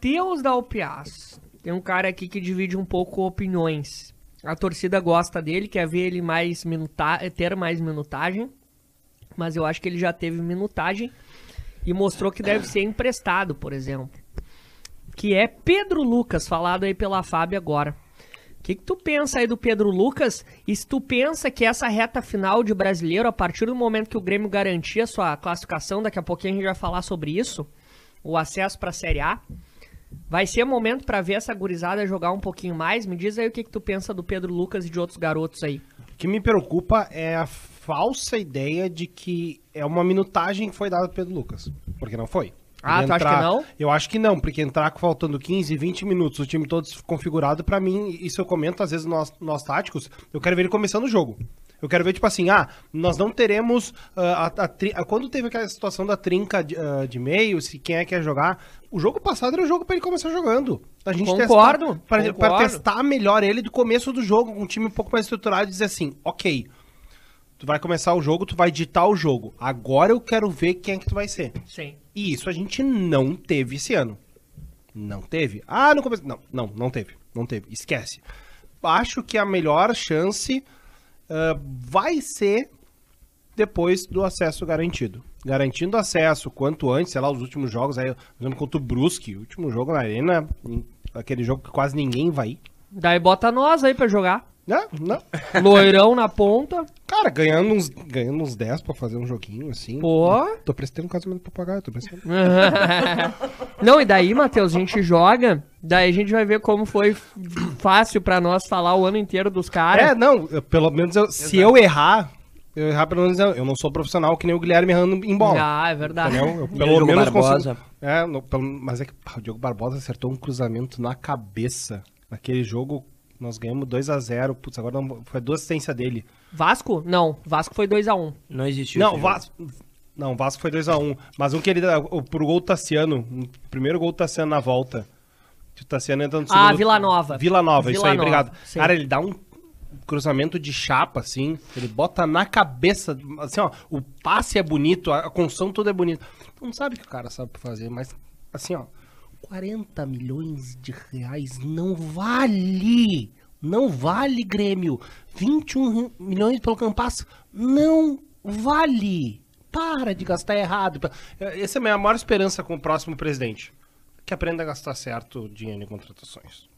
Matheus Dalpiaz. Tem um cara aqui que divide um pouco opiniões. A torcida gosta dele, quer ver ele mais minuta ter mais minutagem. Mas eu acho que ele já teve minutagem e mostrou que deve ser emprestado, por exemplo. Que é Pedro Lucas, falado aí pela Fábio agora. O que, que tu pensa aí do Pedro Lucas? E se tu pensa que essa reta final de brasileiro, a partir do momento que o Grêmio garantir a sua classificação, daqui a pouquinho a gente vai falar sobre isso, o acesso para a Série A, Vai ser momento para ver essa gurizada jogar um pouquinho mais. Me diz aí o que, que tu pensa do Pedro Lucas e de outros garotos aí. O que me preocupa é a falsa ideia de que é uma minutagem que foi dada pro Pedro Lucas. Porque não foi. Ah, entrar, tu acha que não? Eu acho que não, porque entrar faltando 15, 20 minutos, o time todo configurado, para mim, isso eu comento às vezes nos, nos táticos, eu quero ver ele começando o jogo. Eu quero ver, tipo assim, ah, nós não teremos. Uh, a, a ah, Quando teve aquela situação da trinca de, uh, de meio, se quem é que ia jogar. O jogo passado era o jogo para ele começar jogando. A gente concordo, testar, para testar melhor ele do começo do jogo, com um time um pouco mais estruturado e dizer assim, ok. Tu vai começar o jogo, tu vai ditar o jogo. Agora eu quero ver quem é que tu vai ser. Sim. E isso a gente não teve esse ano. Não teve? Ah, no começo. Não, não, não teve. Não teve. Esquece. Acho que a melhor chance ah, vai ser depois do acesso garantido. Garantindo acesso quanto antes, sei lá, os últimos jogos, aí, exemplo contra o Brusque, último jogo na Arena, aquele jogo que quase ninguém vai. Daí bota nós aí para jogar. Não, não. Loirão na ponta. Cara, ganhando uns, ganhando uns 10 pra fazer um joguinho assim. Pô. Tô prestando um casamento pra pagar, tô prestando. não, e daí, Matheus, a gente joga, daí a gente vai ver como foi fácil pra nós falar o ano inteiro dos caras. É, não, eu- pelo menos eu- se eu errar, eu errar pelo menos eu, eu não sou profissional que nem o Guilherme errando em bola. Ah, é verdade. Eu, pelo Diogo menos Barbosa. consigo- É, no- pelo- mas é que o Diogo Barbosa acertou um cruzamento na cabeça. Naquele jogo nós ganhamos 2 a 0 Putz, agora não- foi duas assistências dele. Vasco? Não, Vasco foi 2x1. Não existiu. Não, Vasco. Não, Vasco foi 2x1. Mas um que ele pro gol do Tassiano. primeiro gol do Tassiano na volta. Que o Tassiano tá entra no ah, segundo... Ah, Vila Nova. Vila Nova, Vila isso aí, Nova, obrigado. Sim. Cara, ele dá um cruzamento de chapa, assim. Ele bota na cabeça, assim, ó. O passe é bonito, a construção toda é bonita. Tu não sabe o que o cara sabe fazer, mas, assim, ó. 40 milhões de reais não vale. Não vale, Grêmio. 21 milhões pelo Campas não vale. Para de gastar errado. Essa é a minha maior esperança com o próximo presidente que aprenda a gastar certo dinheiro em contratações.